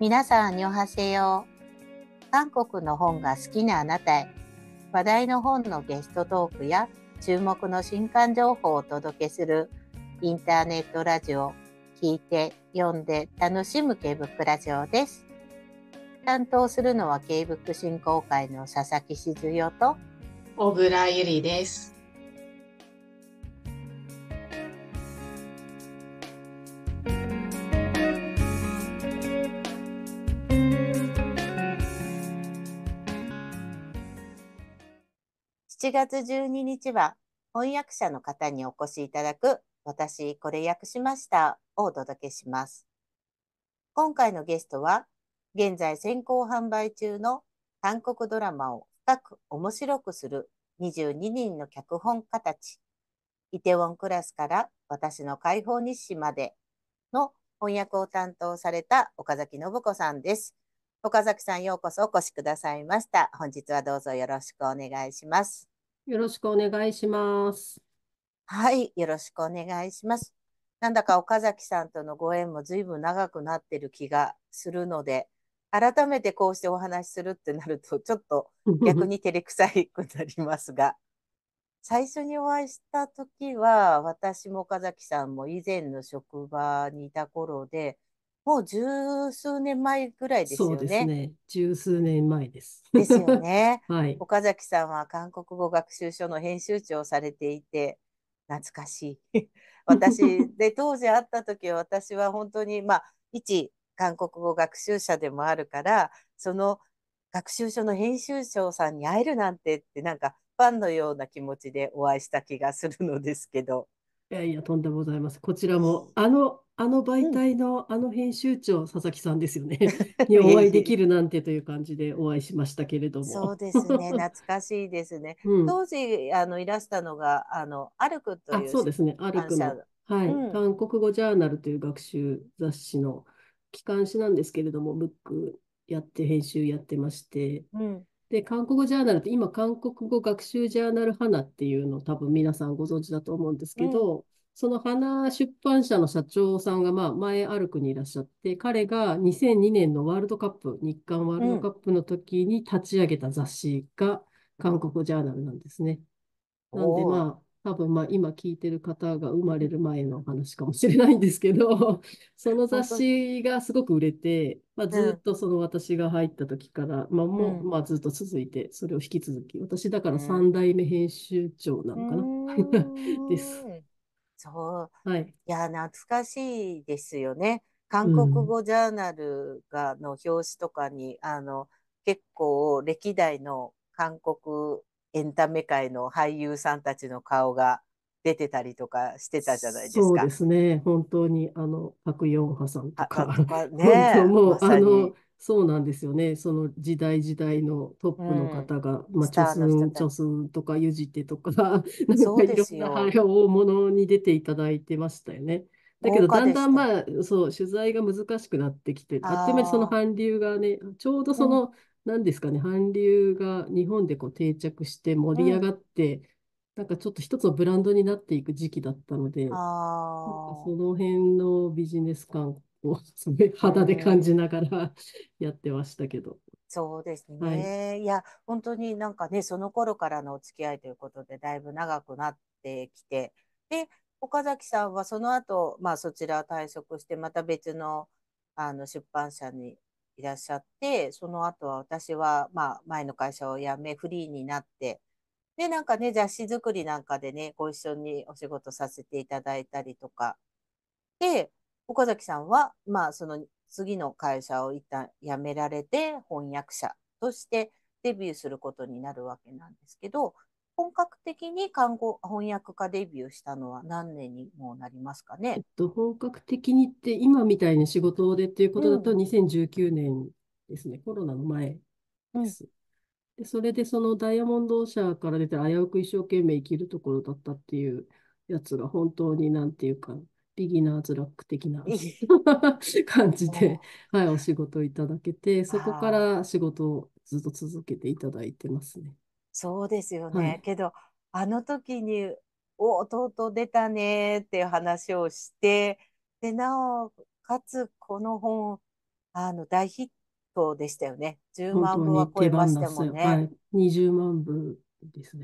皆さん、におはせよう。韓国の本が好きなあなたへ、話題の本のゲストトークや注目の新刊情報をお届けするインターネットラジオ、聞いて、読んで、楽しむケーブックラジオです。担当するのはケーブック振興会の佐々木静代と小倉ゆりです。7月12日は翻訳者の方にお越しいただく私これ訳しましたをお届けします。今回のゲストは現在先行販売中の韓国ドラマを深く面白くする22人の脚本家たちイテウォンクラスから私の解放日誌までの翻訳を担当された岡崎信子さんです。岡崎さんようこそお越しくださいました。本日はどうぞよろしくお願いします。よろしくお願いします。はい、よろしくお願いします。なんだか岡崎さんとのご縁も随分長くなってる気がするので、改めてこうしてお話しするってなると、ちょっと逆に照れくさいくなりますが、最初にお会いした時は、私も岡崎さんも以前の職場にいた頃で、もう十数年前ぐらいですよそうですね。十数年前です。ですよね。はい。岡崎さんは韓国語学習所の編集長をされていて懐かしい 私で当時会った時は私は本当にまあ一韓国語学習者でもあるからその学習所の編集長さんに会えるなんてってなんかファンのような気持ちでお会いした気がするのですけどいやいや、とんでもございます。こちらも、あの、あの媒体のあの編集長、佐々木さんですよね にお会いできるなんてという感じでお会いしましたけれども。そうですね。懐かしいですね。うん。当時、あの、いらしたのが、あの、アルクとあ、いうそうですね。アルアクの、はい、うん。韓国語ジャーナルという学習雑誌の機関誌なんですけれども、ブックやって編集やってまして、うん。で、韓国語ジャーナルって今、韓国語学習ジャーナル花っていうの多分皆さんご存知だと思うんですうけん。ど、その花出版社の社長さんが、まあ、前、ある国にいらっしゃって、彼が2002年のワールドカップ、日韓ワールドカップの時に立ち上げた雑誌が、韓国ジャーナルなんですね。なんで、まあ、多分まあ今聞いてる方が生まれる前の話かもしれないんですけど その雑誌がすごく売れて、まあ、ずっとその私が入った時から、うん、まあ、もうまあずっと続いて、それを引き続き、私だから3代目編集長なのかな、うん、です。そう。はい。いや、懐かしいですよね。韓国語ジャーナルがの表紙とかに、あの、結構歴代の韓国エンタメ界の俳優さんたちの顔が出てたりとかしてたじゃないですか。そうですね。本当に、あの、パク・ヨンハさんとか。とか ね。本当もう、ま、あの、そうなんですよね。その時代時代のトップの方が、まあ、スチタスの人ン、たチョスンとかユジテとか、なんかそういでろすんな、よ。大物に出ていただいてましたよね。だけ豪ど、華だんでだしん、た。まあ、そう、取材が難しくなってきて、あっという間にそのあ韓流がね、ちょうどその、なんですかね、韓流が日本でこう定着して盛り上がって、なんかちょっと一つのブランドになっていく時期だったので、なんかその辺のビジネス感肌で感じながら やってましたけど。そうですね、はい、いや本当になんかねその頃からのお付き合いということでだいぶ長くなってきてで岡崎さんはその後、まあそちら退職してまた別のあの出版社にいらっしゃってその後は私は、まあ、前の会社を辞めフリーになってでなんかね雑誌作りなんかでねご一緒にお仕事させていただいたりとかで岡崎さんは、まあ、その次の会社を一旦辞められて翻訳者としてデビューすることになるわけなんですけど本格的に看護翻訳家デビューしたのは何年にもなりますかね、えっと、本格的にって今みたいな仕事でっていうことだと2019年ですね、うん、コロナの前です。うん、でそれでそのダイヤモンド社から出て危うく一生懸命生きるところだったっていうやつが本当になんていうかビギナーズラック的な感じで、はい、お仕事いただけて、そこから仕事をずっと続けていただいてますね。そうですよね。はい、けど、あの時に、お、とうとう出たねっていう話をして、で、なおかつ、この本、あの、大ヒットでしたよね。10万部は超えましたもんね。はい、20万部ですね。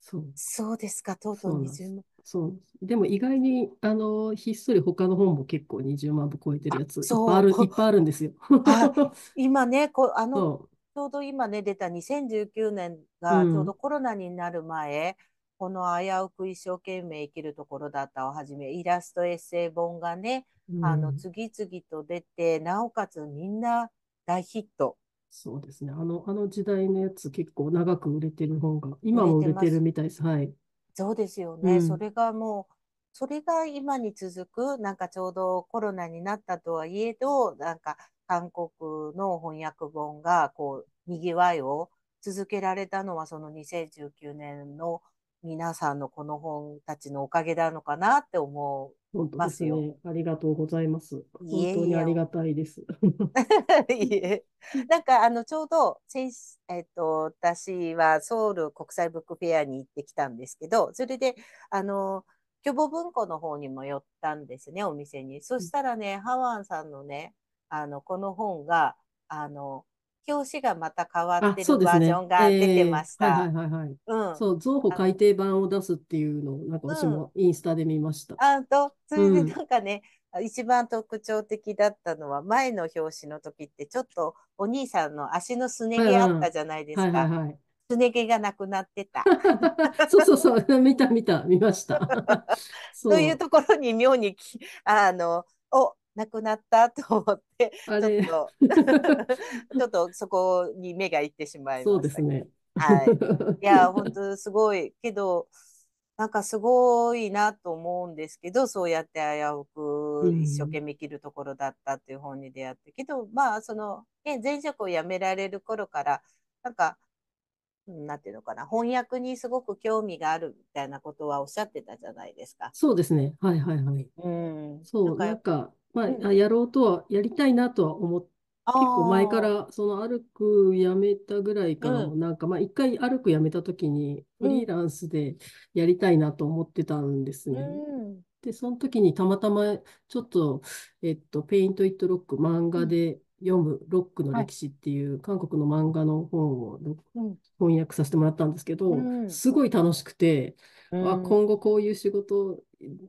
そう。そうですか、とうとう20万。そう。でも意外に、あの、ひっそり他の本も結構20万部超えてるやつ、いっぱいある、いっぱいあるんですよ。今ね、こ、あの、ちょうど今ね、出た2019年がちょうどコロナになる前、この危うく一生懸命生きるところだったをはじめ、イラストエッセイ本がね、うあの、次々と出て、なおかつみんな大ヒット、そうですね。あの、あの時代のやつ結構長く売れてる本が、今も売れてるみたいです。はい。そうですよね、うん、それがもうそれが今に続くなんかちょうどコロナになったとはいえどなんか韓国の翻訳本がこうにぎわいを続けられたのはその2019年の皆さんのこの本たちのおかげなのかなって思本当ですね。ありがとうございます。本当にありがたいです。いえなんかあのちょうど先えっ、ー、と私はソウル国際ブックフェアに行ってきたんですけど、それであの巨母文庫の方にも寄ったんですねお店に。そしたらね、うん、ハワンさんのねあのこの本があの表紙がまた変わってるバージョンが出てました。そう、造歩改訂版を出すっていうのを、なんか私もインスタで見ました。うん、と、それでなんかね、うん、一番特徴的だったのは、前の表紙の時って、ちょっとお兄さんの足のすね毛あったじゃないですか。すね毛がなくなってた。そうそうそう、見た見た、見ました。そういうところに妙にき、あの、おなくなったと思って、ちょっと、ちょっとそこに目がいってしまいました。そうですね。はい。いや、本当すごい。けど、なんかすごいなと思うんですけど、そうやって危うく一生懸命生きるところだったっていう本に出会って、うん、けど、まあ、その、前職を辞められる頃から、なんか、なんていうのかな、翻訳にすごく興味があるみたいなことはおっしゃってたじゃないですか。そうですね。はいはいはい。うん。そう、なんか、まあ、やろうとは、やりたいなとは思って、結構前から、その歩くやめたぐらいからなんか、まあ、一回歩くやめた時に、フリーランスでやりたいなと思ってたんですね。で、その時にたまたま、ちょっと、えっと、ペイント・イット・ロック、漫画で読むロックの歴史っていう、韓国の漫画の本を翻訳させてもらったんですけど、すごい楽しくて、あ、今後こういう仕事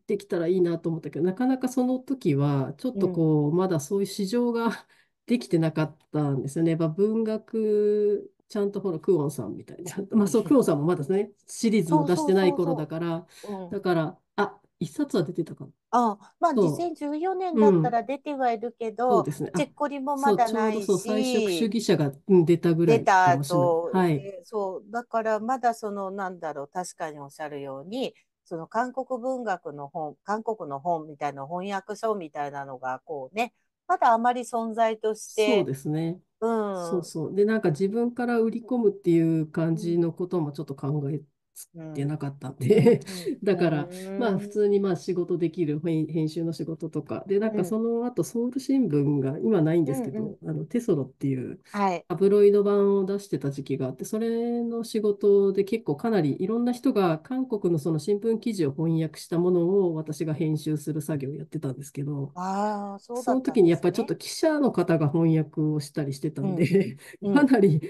できたらいいなと思ったけど、なかなかその時は、ちょっとこう、まだそういう市場が できてなかったんですよね。やっぱ文学、ちゃんとほら、クオンさんみたいな、まあそう、クオンさんもまだですね、シリーズも出してない頃だから、だから、あ、一冊は出てたかな。ああ、まあそう2014年だったら出てはいるけそうど、ですね。チェあ、ッコリもまそう、だちょうなどいそう、菜食主し、義者が、うん出たぐら出いたかもしれない。後、はい。でそう、だからまだその、なんだろう、確かにおっしゃるように、その韓国文学の本、韓国の本みたいな翻訳書みたいなのが、こうね、まだあまり存在として。そうですね。うん。そうそう。で、なんか自分から売り込むっていう感じのこともちょっと考えつなかったんでだから、まあ普通にまあ仕事できる編集の仕事とか、で、なんかその後、ソウル新聞が今ないんですけど、あのテソロっていうタブロイド版を出してた時期があって、それの仕事で結構かなりいろんな人が韓国のその新聞記事を翻訳したものを私が編集する作業をやってたんですけど、あその時にやっぱりちょっと記者の方が翻訳をしたりしてたんで、かなり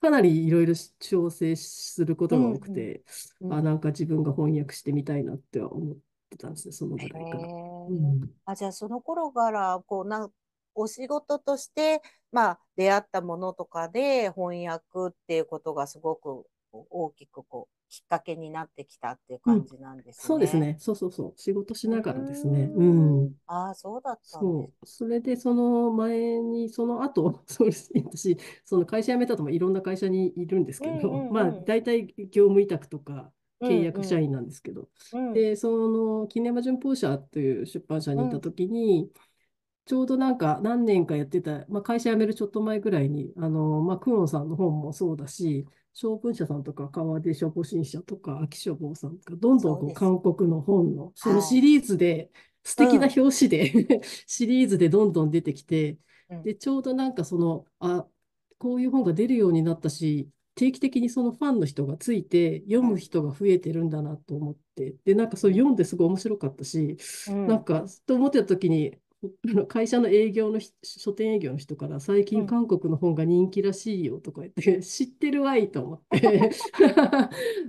かなりいろいろ調整することが多くて、うんうん、あなんか自分が翻訳してみたいなって思ってたんですねそのぐらいから。うん、あじゃあその頃からこうなお仕事として、まあ、出会ったものとかで翻訳っていうことがすごく大きくこきっかけになってきたっていう感じなんですね。そうですね。そうそうそう。仕事しながらですね。うん。ああ、そうだったそう。それで、その前に、その後、そうです私、その会社辞めたともいろんな会社にいるんですけど、うんうんうん、まあ、大体業務委託とか、契約社員なんですけど、うんうん、で、その、金山旬報社という出版社にいた時に、うんちょうどなんか何年かやってた、まあ、会社辞めるちょっと前ぐらいに、あの、まあ、クオンさんの本もそうだし、小文社さんとか川出書房新社とか秋書房さんとか、どんどんこう韓国の本の、そのシリーズで、素敵な表紙で、シリーズでどんどん出てきて、で、ちょうどなんかその、あ、こういう本が出るようになったし、定期的にそのファンの人がついて読む人が増えてるんだなと思って、でなんかそれ読んですごい面白かったし、うん、なんかと思ってた時に会社の営業の書店営業の人から最近韓国の本が人気らしいよとか言って、知ってるわいと思って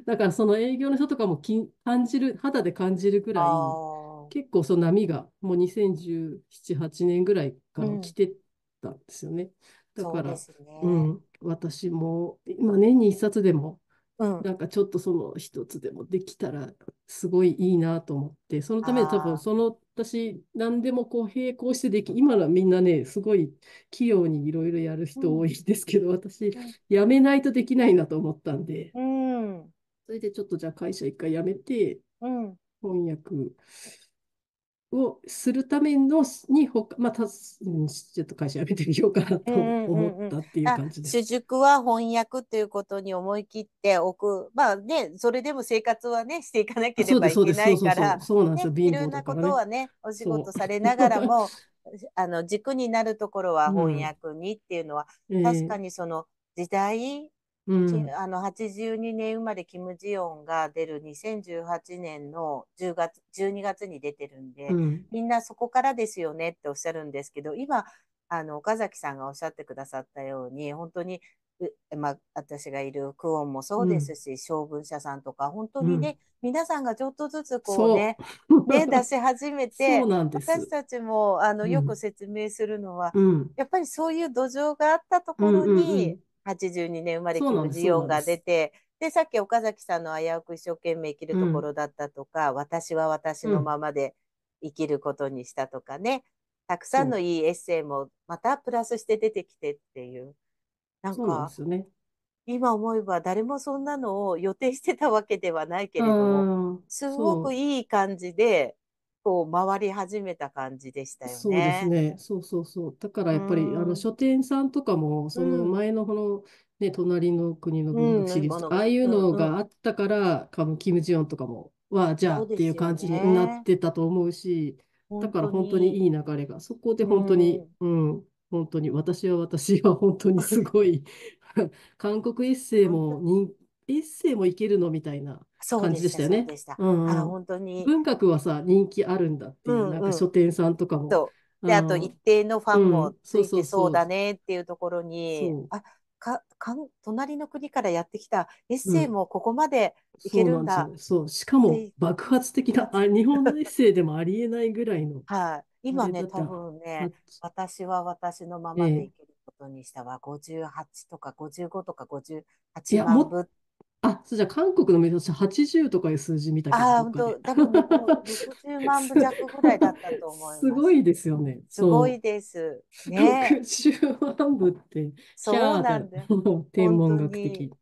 だからその営業の人とかも感じる肌で感じるぐらい結構その波がもう2017、8年ぐらいから来てたんですよね。うだから、ね、うん、私も今年に1冊でもうん、なんかちょっとその一つでもできたらすごいいいなと思って、そのため多分その私何でもこう並行してでき、今のはみんなね、すごい器用にいろいろやる人多いですけど、うん、私やめないとできないなと思ったんで、うん、それでちょっとじゃあ会社一回辞めて、翻訳をするためのに他、まあ、たちょっと会社やめてみようかなうと思ったっていう感じです。主軸は翻訳ということに思い切っておく、まあね、それでも生活はねしていかなければいけないから、そう。なんいろんなことはね、お仕事されながらも、あの軸になるところは翻訳にっていうのは、うん、確かにその時代うん、あの82年生まれキム・ジヨンが出る2018年の10月12月に出てるんで、うん、みんなそこからですよねっておっしゃるんですけど今あの岡崎さんがおっしゃってくださったように本当に、まあ、私がいるクオンもそうですし、うん、将軍者さんとか本当にね、皆さんがちょっとずつこうねね出し始めて私たちもあのよく説明するのは、やっぱりそういう土壌があったところに、82年生まれキム・ジヨンが出てでさっき岡崎さんの危うく一生懸命生きるところだったとか、うん、私は私のままで生きることにしたとかね、たくさんのいいエッセイもまたプラスして出てきてっていう。なんか、ね、今思えば誰もそんなのを予定してたわけではないけれども、すごくいい感じで構回り始めた感じでしたよね。そうですね。そうそうそう。だからやっぱり、うん、あの書店さんとかも、その前のこの、ね、隣の国の文化シリーズ、うん、ああいうのがあったから、うんうん、キム・ジヨンとかも、は、じゃあっていう感じになってたと思うし、うね、だから本当にいい流れが、そこで本当に、うん、うん、本当に、私は私は本当にすごい 韓国エッセも人エッセイもいけるのみたいな感じでしたよね。あ本当に文学はさ人気あるんだっていう、うんうん、なんか書店さんとかも。であと一定のファンもついてそうだねっていうところに、あかか隣の国からやってきたエッセイもここまでいけるんだ。うん、そうしかも爆発的なあ日本のエッセイでもありえないぐらいの。はい、今ね多分ね私は私のままでいけることにしたわ、えー、58とか55とか58万部っあ、そうじゃ韓国の目指しア、80とかいう数字見たけど、ああ、ど本か当、で。多分向こう60 万部弱ぐらいだったと思いすまごす。いですよね。すごそいです。う。ね60万部って、キそうャーなんだよ。天本文当学に。的。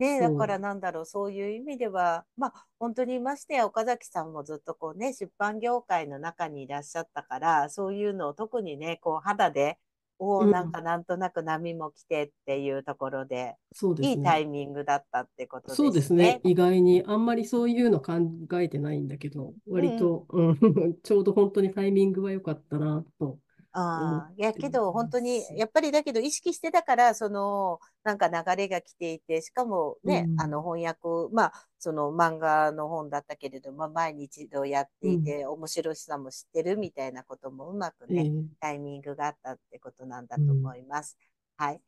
ねえ、だからなんだろう、そういう意味では、まあ、本当にましてや岡崎さんもずっとこうね、出版業界の中にいらっしゃったから、そういうのを特にね、こう肌でをなんかなんとなく波も来てっていうところで、そうですね、いいタイミングだったってことですね。そうですね。意外にあんまりそういうの考えてないんだけど、割と、うん ちょうど本当にタイミングは良かったなとあいやけど本当にやっぱりだけど意識してたからそのなんか流れが来ていてしかもね、うん、あの翻訳まあその漫画の本だったけれども毎日ど度やっていて、うん、面白さも知ってるみたいなこともうまくね、うん、タイミングがあったってことなんだと思います。はい、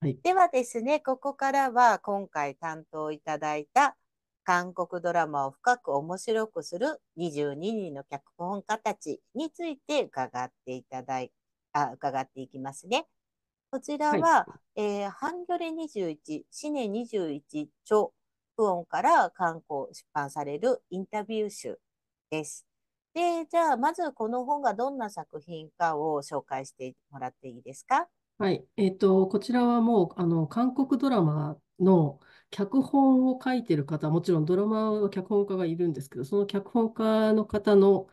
はい、ではですねここからは今回担当いただいた韓国ドラマを深く面白くする22人の脚本家たちについて伺っていただいあ伺っていきますね。こちらは、はい、えー、ハンギョレ21、シネ21著、プオンから刊行出版されるインタビュー集です。で、じゃあ、まずこの本がどんな作品かを紹介してもらっていいですか。はい、えっ、ー、と、こちらはもう、あの、韓国ドラマの脚本を書いてる方、もちろんドラマは脚本家がいるんですけど、その脚本家の方の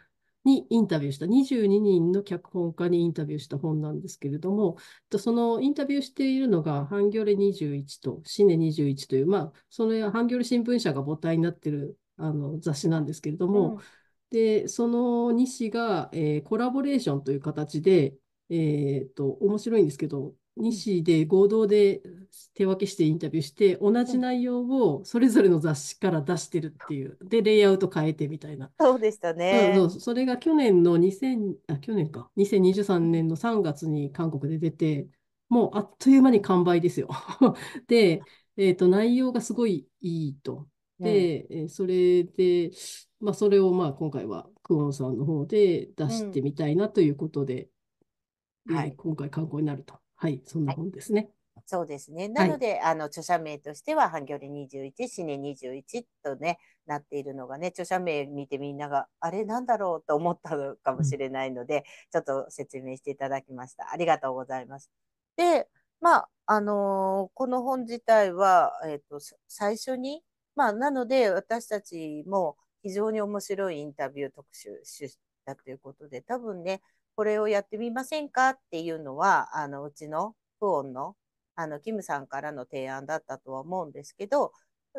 にインタビューした、22人の脚本家にインタビューした本なんですけれども、そのインタビューしているのが、ハンギョレ21とシネ21という、まあ、そのハンギョレ新聞社が母体になってるあの雑誌なんですけれども、うん、で、その2誌が、えー、コラボレーションという形で、えー、っと、面白いんですけど、2誌で合同で手分けしてインタビューして、同じ内容をそれぞれの雑誌から出してるっていう、で、レイアウト変えてみたいな。そうでしたね。そうそうそれが去年の2000、あ、去年か、2023年の3月に韓国で出て、もうあっという間に完売ですよ。で、えっ、ー、と、内容がすごいいいと。で、うん、それで、まあ、それをまあ今回はクオンさんの方で出してみたいなということで、うん、はい、今回観光になると。はい、そんな本ですね。はい、そうですね。なので、はい、あの著者名としては、ハンギョレ21、シネ21とね、なっているのがね、著者名見てみんなが、あれなんだろうと思ったのかもしれないので、うん、ちょっと説明していただきました。ありがとうございます。で、まあ、あのー、この本自体は、えっ、ー、と、最初に、まあ、なので、私たちも非常に面白いインタビュー特集だということで、多分ね、これをやってみませんかっていうのは、あのうちのクオンのあのキムさんからの提案だったとは思うんですけど、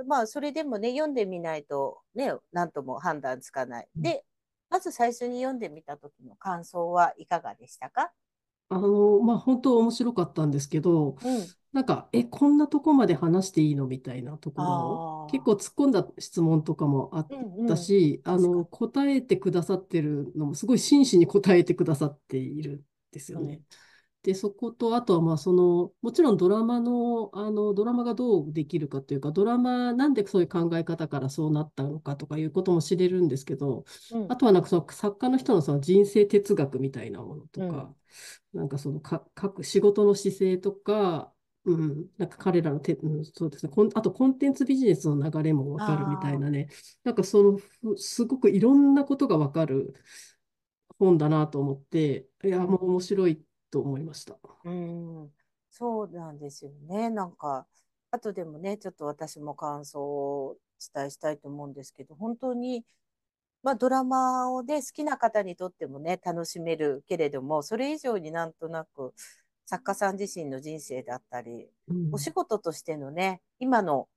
まあ、それでもね、読んでみないと、ね、なんとも判断つかない。で、まず最初に読んでみた時の感想はいかがでしたかあの、まあ、本当面白かったんですけど、うん、なんか、え、こんなとこまで話していいのみたいなところを、結構突っ込んだ質問とかもあったし、うんうん、あの、答えてくださってるのも、すごい真摯に答えてくださっているんですよね。で、そこと、あとは、まあ、その、もちろんドラマの、あの、ドラマがどうできるかというか、ドラマ、なんでそういう考え方からそうなったのかとかいうことも知れるんですけど、あとは、なんかその作家の人のその人生哲学みたいなものとか、なんかそのか、書く仕事の姿勢とか、うん、なんか彼らのて、うん、そうですね、こん、あとコンテンツビジネスの流れもわかるみたいなね、なんかその、すごくいろんなことがわかる本だなと思って、いや、もう面白いと思いました。うん、そうなんですよね。なんか、後でもね、ちょっと私も感想をお伝えしたいと思うんですけど、本当に、まあ、ドラマをね、好きな方にとってもね、楽しめるけれども、それ以上になんとなく、作家さん自身の人生だったり、うん、お仕事としてのね、今の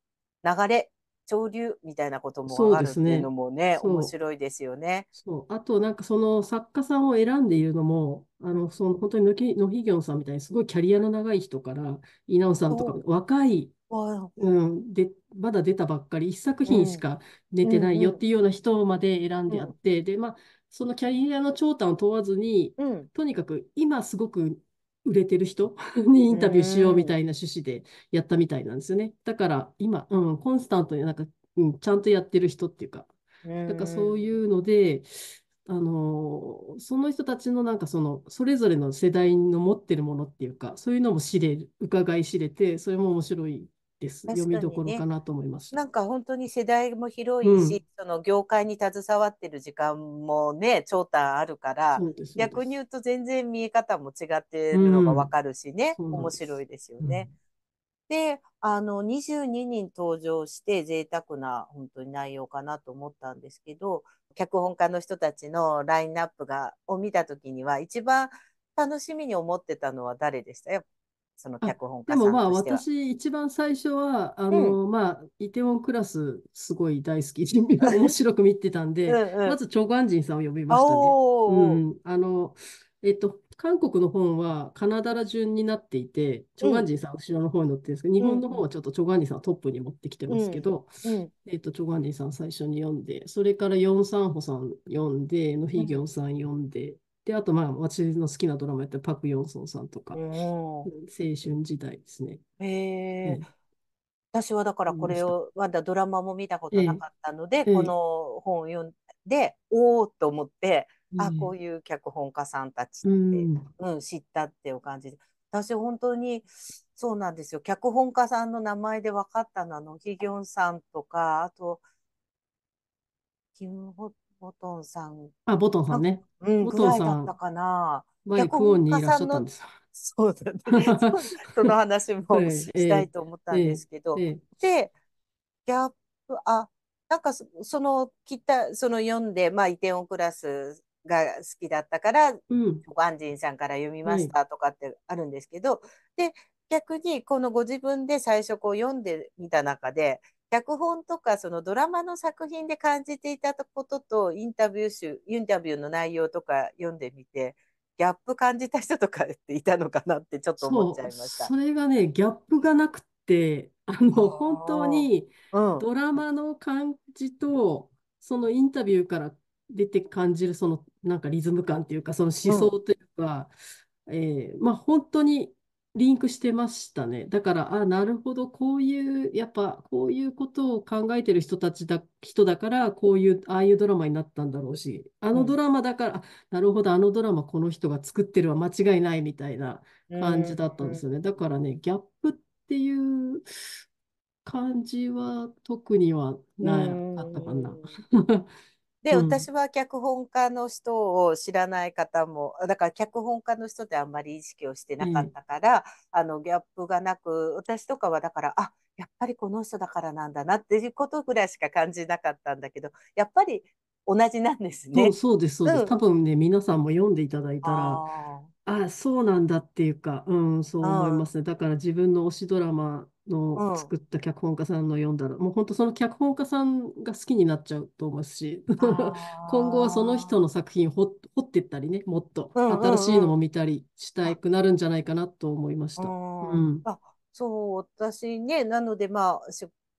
流れ、潮流みたいなこともあるっていうのもね、ね面白いですよね。そうあと、なんかその作家さんを選んでいるのも、あのその本当に野比のひぎょんさんみたいにすごいキャリアの長い人から、稲尾さんとか若い、うん、でまだ出たばっかり、1作品しか出てないよっていうような人まで選んであって、で、まあ、そのキャリアの長短を問わずに、うん、とにかく今すごく売れてる人にインタビューしようみたいな趣旨でやったみたいなんですよね。だから今、うん、コンスタントになんか、うん、ちゃんとやってる人っていうか、なんかそういうので、あのその人たちのなんかそのそれぞれの世代の持ってるものっていうかそういうのも知れる伺い知れてそれも面白いです、ね、読みどころかなと思います。なんか本当に世代も広いし、うん、その業界に携わってる時間もね長短あるから逆に言うと全然見え方も違ってるのがわかるしね、うん、面白いですよね。うん、であの22人登場して贅沢な本当に内容かなと思ったんですけど脚本家の人たちのラインナップがを見た時には一番楽しみに思ってたのは誰でしたやっその脚本家でもまあ私一番最初はあの、うん、まあイテウォンクラスすごい大好き 面白く見てたんでうん、まずチョ・ガンジンさんを呼びましたね。うん、あのえっと韓国の本はカナダら順になっていて、チョガンジンさん後ろの方に載ってるんですけど、日本の方はちょっとチョガンジンさんはトップに持ってきてますけど、うんうん、えっと、チョガンジンさん最初に読んで、それからヨン・サンホさん読んで、ノヒギョンさん読んで、で、あと、まあ、私の好きなドラマやったパク・ヨンソンさんとか、青春時代ですね。へえー。私はだからこれをまだドラマも見たことなかったので、えこの本を読んでおおと思って、あこういう脚本家さんたちって、うん、うん、知ったっていう感じで私本当にそうなんですよ脚本家さんの名前で分かったのはノヒギョンさんとかあとキム・ホッボトンさん。あ、ボトンさんね。うん、ボトンさん。だったかな。前、クオンにいらっしゃったんです。そうだね。その話も したいと思ったんですけど。で、ギャップ、あ、なんかその、きた、その読んで、まあ、イテオンクラスが好きだったから、うん、アンジさんから読みましたとかってあるんですけど、で、逆にこのご自分で最初こう読んでみた中で、脚本とかそのドラマの作品で感じていたこととインタビュー集インタビューの内容とか読んでみてギャップ感じた人とかっていたのかなってちょっと思っちゃいましたそれがねギャップがなくてあの本当にドラマの感じと、うん、そのインタビューから出て感じるそのなんかリズム感っていうかその思想というか、うん、えー、まあ、本当にリンクしてましたね。だから、あ、なるほど、こういう、やっぱ、こういうことを考えてる人たちだ、人だから、こういう、ああいうドラマになったんだろうし、あのドラマだから、なるほど、あのドラマこの人が作ってるは間違いないみたいな感じだったんですよね。だからね、ギャップっていう感じは特にはなかったかな。で、私は脚本家の人を知らない方も、だから脚本家の人であんまり意識をしてなかったから、うん、あの、ギャップがなく、私とかはだから、あ、やっぱりこの人だからなんだなっていうことぐらいしか感じなかったんだけど、やっぱり同じなんですね。そうです、そうです。うん、多分ね、皆さんも読んでいただいたら、あそうなんだっていうか、うん、そう思いますね。だから自分の推しドラマの作った脚本家さんの読んだら、もう本当その脚本家さんが好きになっちゃうと思うし 今後はその人の作品を掘っていったりねもっと新しいのも見たりしたくなるんじゃないかなと思いました。うんあそう私ねなのでまあ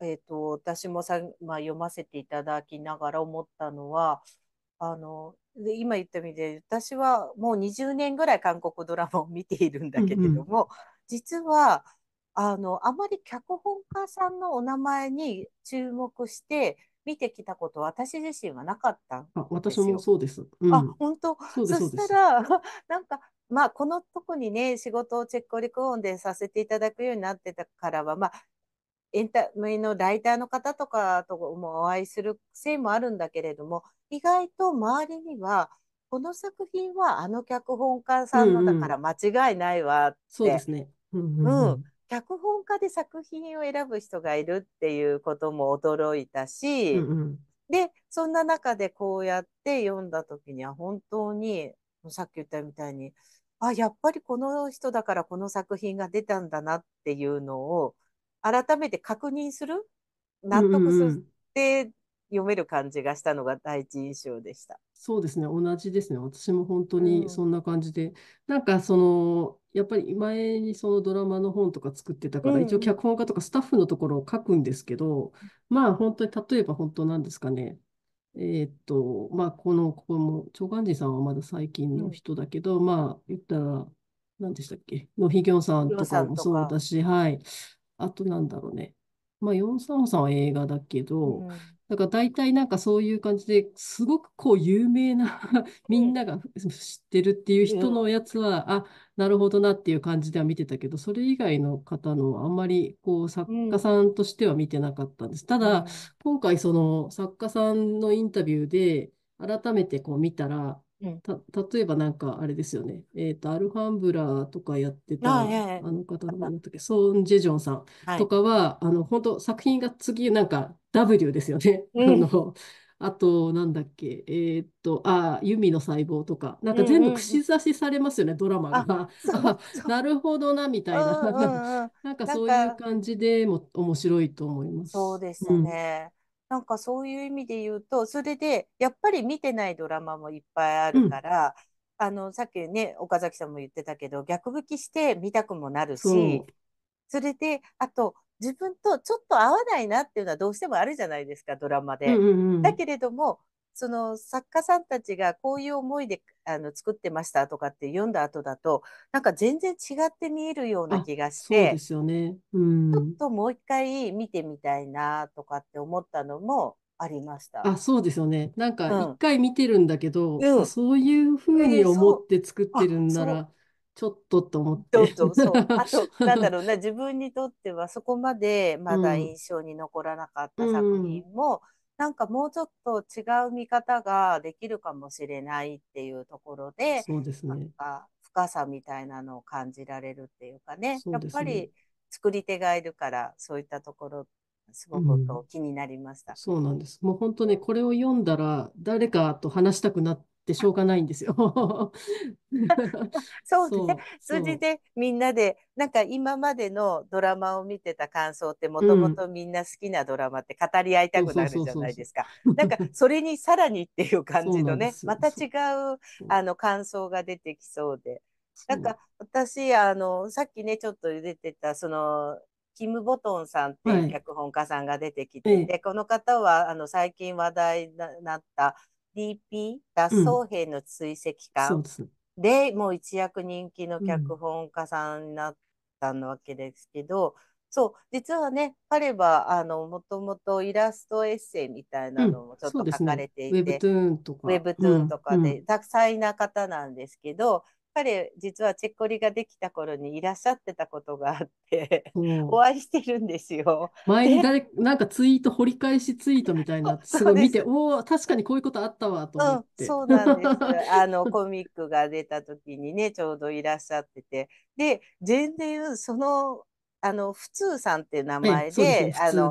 えーと、私もさ、まあ、読ませていただきながら思ったのはあので今言ったみたいに私はもう20年ぐらい韓国ドラマを見ているんだけれども、うんうん、実はあの、あまり脚本家さんのお名前に注目して見てきたこと私自身はなかったんあ私もそうです。うん、あ、本当そしたら、なんか、まあ、この特にね、仕事をチェックオリコーンでさせていただくようになってたからは、まあ、エンタメのライターの方とかともお会いするせいもあるんだけれども、意外と周りには、この作品はあの脚本家さんのだから間違いないわって、うんうん、そうですね。うん、うんうん脚本家で作品を選ぶ人がいるっていうことも驚いたし、うんうん、でそんな中でこうやって読んだ時には本当にさっき言ったみたいにあやっぱりこの人だからこの作品が出たんだなっていうのを改めて確認する納得するって読める感じがしたのが第一印象でした。そうですね、同じですね。私も本当にそんな感じで、うん、なんかその、やっぱり前にそのドラマの本とか作ってたから、うん、一応脚本家とかスタッフのところを書くんですけど、まあ本当に、例えば本当なんですかね、えー、っと、まあ、この、ここも、チョ人さんはまだ最近の人だけど、うん、まあ、言ったら、何でしたっけ、のヒギョンさんとかもそうだし、はい。あと、なんだろうね。まあ、ヨンサンホさんは映画だけど、うん、だから大体なんかそういう感じですごくこう有名な みんなが知ってるっていう人のやつは、あなるほどなっていう感じでは見てたけどそれ以外の方のあんまりこう作家さんとしては見てなかったんです。ただ今回その作家さんのインタビューで改めてこう見たらた例えばなんかあれですよね、えっ、とアルファンブラとかやってたあの方の名前だったっけソン・ジェジョンさんとかは、あの本当作品が次なんか W ですよね。あの、あと、なんだっけ、えーっと、あ、弓の細胞とか、なんか全部串刺しされますよね、ドラマが。あ、なるほどな、みたいな。なんかそういう感じでも面白いと思います。そうですね。なんかそういう意味で言うと、それでやっぱり見てないドラマもいっぱいあるから、あのさっきね岡崎さんも言ってたけど逆引きして見たくもなるしそれであと自分とちょっと合わないなっていうのはどうしてもあるじゃないですかドラマで。うんうんだけれどもその作家さんたちがこういう思いであの作ってましたとかって読んだ後だとなんか全然違って見えるような気がしてですよね、ちょっともう一回見てみたいなとかって思ったのもありました。あそうですよねなんか一回見てるんだけど、うん、そういうふうに思って作ってるんなら。うんちょっとと思って。ちょっとそう。あと、なんだろうな、自分にとってはそこまでまだ印象に残らなかった作品も、うん、なんかもうちょっと違う見方ができるかもしれないっていうところで、そうですね。深さみたいなのを感じられるっていうかね、ねやっぱり作り手がいるから、そういったところすごく気になりました、うん、そうなんです。もう本当ね、これを読んだら、誰かと話したくなっってしょうがないんですよ。そうですねそれでみんなでなんか今までのドラマを見てた感想ってもともとみんな好きなドラマって語り合いたくなるじゃないですか。なんかそれにさらにっていう感じのねまた違うあの感想が出てきそうで。なんか私あのさっきねちょっと出てたそのキム・ボトンさんっていう脚本家さんが出てきて、はい、この方はあの最近話題になった DP 脱走兵の追跡官、うん、でもう一躍人気の脚本家さんになったのわけですけど、うん、そう実はね彼はあのもともとイラストエッセイみたいなのもちょっと書かれていて、うんね、ウェブトゥーンとかで多彩な方なんですけど、彼実はチェッコリができた頃にいらっしゃってたことがあってお会いしてるんですよ。前に誰なんかツイート掘り返しツイートみたいなすごい見ておお確かにこういうことあったわと思って。そうなんです あのコミックが出た時にねちょうどいらっしゃっててで全然そのあの普通さんっていう名前で、あの、う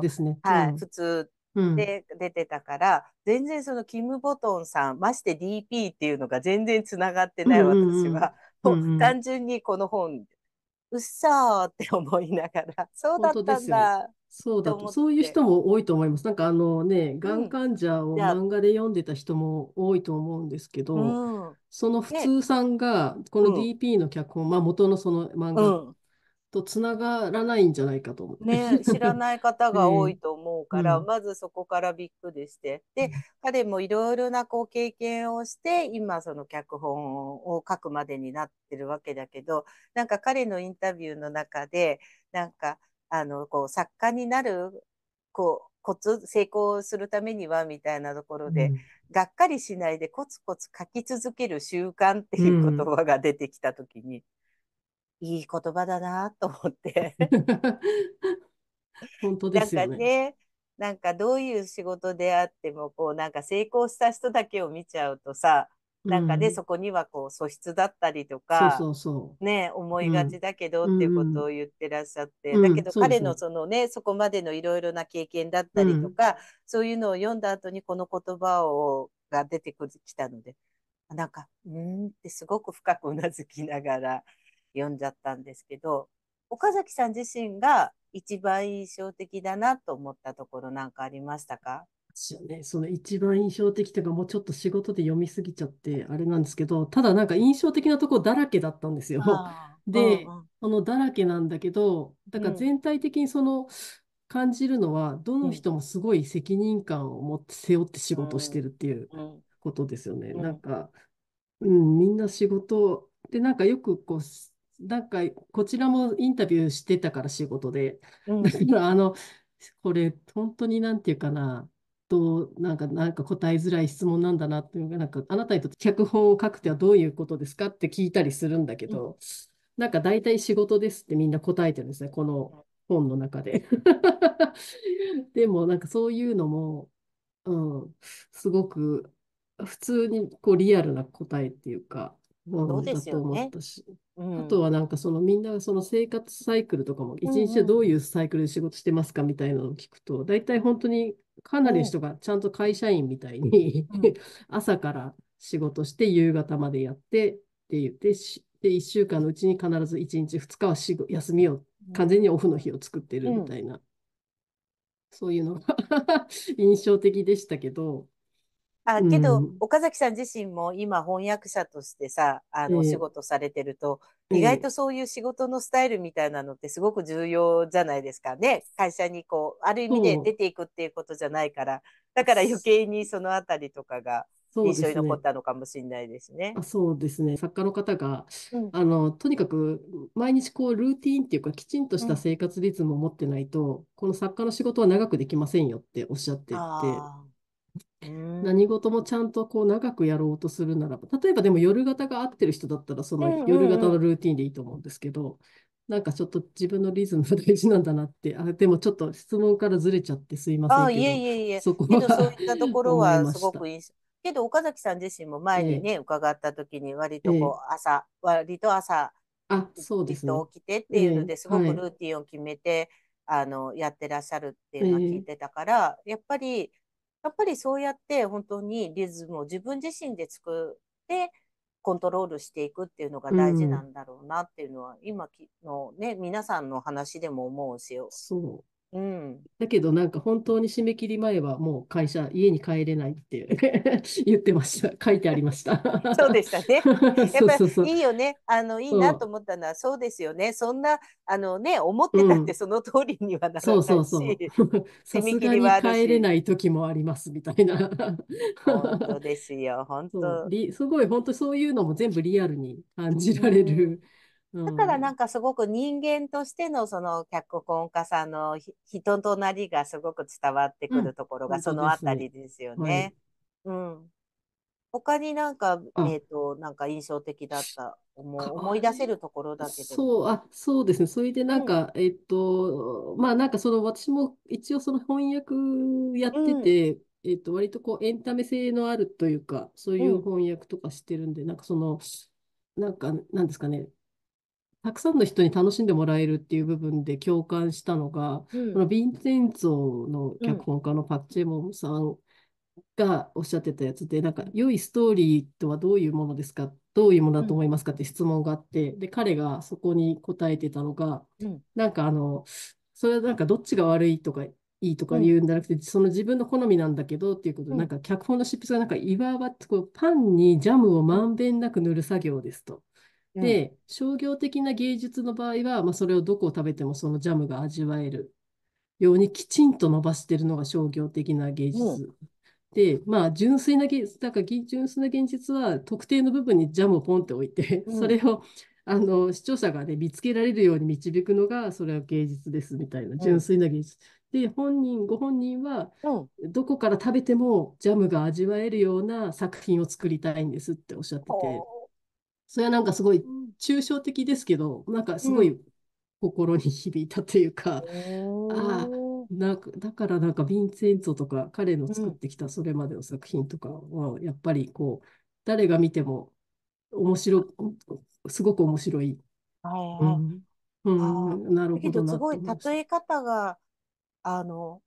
普通で出てたから、うん、全然そのキム・ボトンさんまして DP っていうのが全然つながってない私は、単純にこの本うっそーって思いながらそうだったんだそうだとそういう人も多いと思います。なんかあのね、がん患者を漫画で読んでた人も多いと思うんですけど、うん、その普通さんが、この DP の脚本、ね、まあ元のその漫画とつながらないんじゃないかと思う。ね、知らない方が 多いと思うから、ねまずそこからびっくりして。で、彼もいろいろなこう経験をして、今その脚本を書くまでになってるわけだけど、なんか彼のインタビューの中で、なんか、あの、こう、作家になる、こう、コツ、成功するためには、みたいなところで、うん、がっかりしないでコツコツ書き続ける習慣っていう言葉が出てきた時に、いい言葉だなと思って 本当ですよね。なんかねなんかどういう仕事であってもこうなんか成功した人だけを見ちゃうとさなんかね、うん、そこにはこう素質だったりとかね、思いがちだけど、っていうことを言ってらっしゃって、うん、だけど彼のそのねそこまでのいろいろな経験だったりとか、そういうのを読んだ後にこの言葉をが出てきたのでなんかうんってすごく深くうなずきながら読んじゃったんですけど岡崎さん自身が一番印象的だなと思ったところなんかありましたかね、その一番印象的とか、もうちょっと仕事で読みすぎちゃって、あれなんですけど、ただなんか印象的なとこだらけだったんですよ。で、うんうん、そのだらけなんだけど、だから全体的にその感じるのは、どの人もすごい責任感を持って背負って仕事してるっていうことですよね。うんうん、なんか、うん、みんな仕事で、なんかよくこう、なんか、こちらもインタビューしてたから仕事で。だから、あの、これ、本当になんていうかな、と、なんか、なんか答えづらい質問なんだなっていうか、なんか、あなたにとって脚本を書くってはどういうことですかって聞いたりするんだけど、なんか大体仕事ですってみんな答えてるんですね、この本の中で。でも、なんかそういうのも、うん、すごく普通にこうリアルな答えっていうか、うですよだと思ったし。あとはなんかそのみんなその生活サイクルとかも一日でどういうサイクルで仕事してますかみたいなのを聞くと、ん、大体本当にかなりの人がちゃんと会社員みたいに 朝から仕事して夕方までやってって言ってで1週間のうちに必ず1日2日はし休みを完全にオフの日を作ってるみたいな、そういうのが 印象的でしたけどあけど、岡崎さん自身も今翻訳者としてさあの、お仕事されてると、意外とそういう仕事のスタイルみたいなのってすごく重要じゃないですかね会社にこうある意味で出ていくっていうことじゃないから、だから余計にそのあたりとかが。印象に残ったのかもしれないですね。そうですね。作家の方が、うん、あのとにかく毎日こうルーティンっていうかきちんとした生活リズムを持ってないと、うん、この作家の仕事は長くできませんよっておっしゃっていて。何事もちゃんとこう長くやろうとするならば、例えばでも夜型が合ってる人だったら、その夜型のルーティンでいいと思うんですけど、なんかちょっと自分のリズムが大事なんだなって、あ、でもちょっと質問からずれちゃってすいませんあ、けいえいど、えいえ。そこそういったところはすごくいいけど、岡崎さん自身も前にえ、ね、伺った時に、割とこう、朝、割と朝、あ、そうでっすね。と起きてっていうのですごくルーティンを決めて、あの、やってらっしゃるっていうのは聞いてたから、やっぱりやっぱりそうやって本当にリズムを自分自身で作ってコントロールしていくっていうのが大事なんだろうなっていうのは、今のね皆さんの話でも思うしそううん、だけどなんか本当に締め切り前はもう会社家に帰れないって 言ってました書いてありましたそうでしたね やっぱりいいよねあのいいなと思ったのはそうですよねそんなあのね思ってたってその通りにはならないそうん、そうそうそう さすがに帰れない時もありますみたいな本当ですよ本当すごい本当そういうのも全部リアルに感じられる、だからなんかすごく人間としてのその脚本家さんの人となりがすごく伝わってくるところがそのあたりですよね。うん。他になんか、えっ、と、なんか印象的だった思い、出せるところだけど。そう、あ、そうですね。それでなんか、えっと、まあなんかその私も一応その翻訳やってて、えっと、割とこうエンタメ性のあるというか、そういう翻訳とかしてるんで、なんかその、なんか、なんですかね、たくさんの人に楽しんでもらえるっていう部分で共感したのが、うん、このヴィンテンツォの脚本家のパッチェモンさんがおっしゃってたやつで、うん、なんか良いストーリーとはどういうものですかどういうものだと思いますかって質問があって、で彼がそこに答えてたのが、うん、なんかあのそれはなんかどっちが悪いとかいいとか言うんじゃなくて、うん、その自分の好みなんだけどっていうことで、うん、なんか脚本の執筆がなんかいわばこうパンにジャムをまんべんなく塗る作業ですと。で、商業的な芸術の場合は、まあ、それをどこを食べてもそのジャムが味わえるようにきちんと伸ばしてるのが商業的な芸術。で、まあ、純粋な芸術、だから純粋な現実は特定の部分にジャムをポンって置いて、それをあの視聴者が、ね、見つけられるように導くのがそれは芸術ですみたいな純粋な芸術。で本人ご本人は、どこから食べてもジャムが味わえるような作品を作りたいんですっておっしゃってて。それはなんかすごい抽象的ですけど、なんかすごい心に響いたというか、ああ、なんか、だからなんかヴィンセントとか彼の作ってきたそれまでの作品とかは、やっぱりこう、誰が見ても面白、すごく面白い。はいうん、うん、なるほどなすごい例え方が、あの、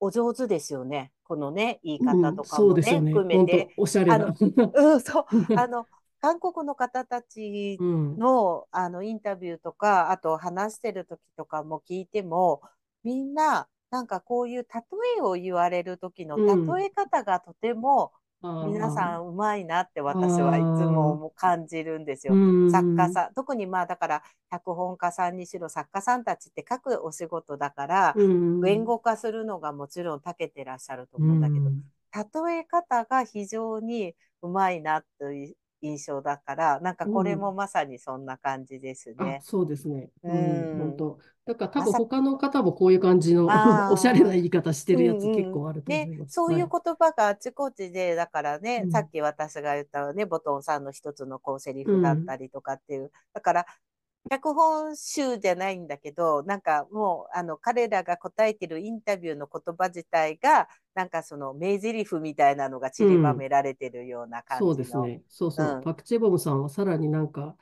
お上手ですよね。このね、言い方とかもね、うん、そうですよね。含めて。おしゃれあな。の、うん、そう。あの、韓国の方たちのうん、あのインタビューとかあと話してる時とかも聞いてもみんななんかこういう例えを言われる時の例え方がとても皆さんうまいなって私はいつも感じるんですよ。作家さん特にまあだから脚本家さんにしろ作家さんたちって書くお仕事だから言語化するのがもちろん長けてらっしゃると思うんだけど例え方が非常にうまいなと印象だから、なんかこれもまさにそんな感じですね。そうですね。うん、本当。だから多分他の方もこういう感じのおしゃれな言い方してるやつ結構あると思います。うんうんそういう言葉があちこちで、だからね、うん、さっき私が言ったね、ボトンさんの一つのこうセリフだったりとかっていう。だから脚本集じゃないんだけどなんかもうあの彼らが答えてるインタビューの言葉自体がなんかその名台詞みたいなのが散りばめられてるような感じの、うん、そうですねそうそう、うん、パク・チェボムさんはさらになんか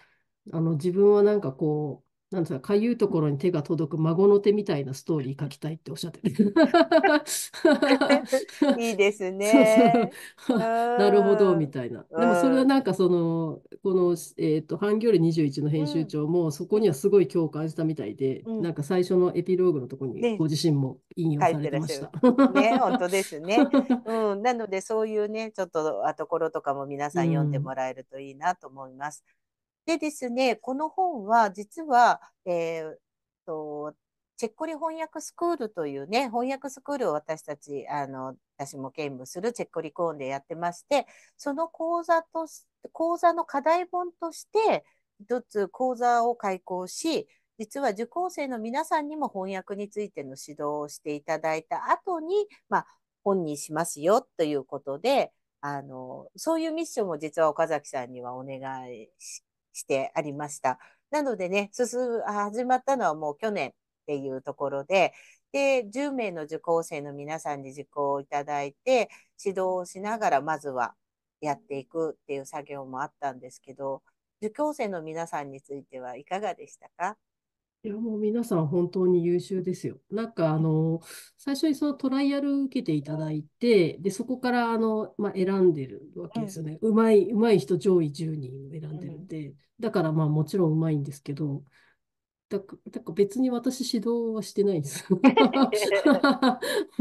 あの自分はなんかこうなんですか、かゆいところに手が届く孫の手みたいなストーリー書きたいっておっしゃってる。いいですね。そうそう なるほど、みたいな。でもそれはなんかその、この、えっ、ー、と、ハンギョレ21の編集長も、そこにはすごい共感したみたいで、うん、なんか最初のエピローグのところにご自身も引用されてました。ね、ね、本当ですね。うん、なのでそういうね、ちょっとあところとかも皆さん読んでもらえるといいなと思います。うんでですね、この本は実は、えー、と、チェッコリ翻訳スクールというね、翻訳スクールを私たち、あの、私も兼務するチェッコリコーンでやってまして、その講座と、講座の課題本として、一つ講座を開講し、実は受講生の皆さんにも翻訳についての指導をしていただいた後に、まあ、本にしますよということで、あの、そういうミッションも実は岡崎さんにはお願いししてありました。なのでね、進始まったのはもう去年っていうところで、で、10名の受講生の皆さんに受講いただいて、指導をしながらまずはやっていくっていう作業もあったんですけど、受講生の皆さんについてはいかがでしたかいや、もう皆さん本当に優秀ですよ。なんか、あの、最初にそのトライアル受けていただいて、で、そこから、あの、まあ、選んでるわけですよね。うまい、うまい人上位10人を選んでるんで、だから、まあ、もちろんうまいんですけど、だだから別に私指導はしてないです。い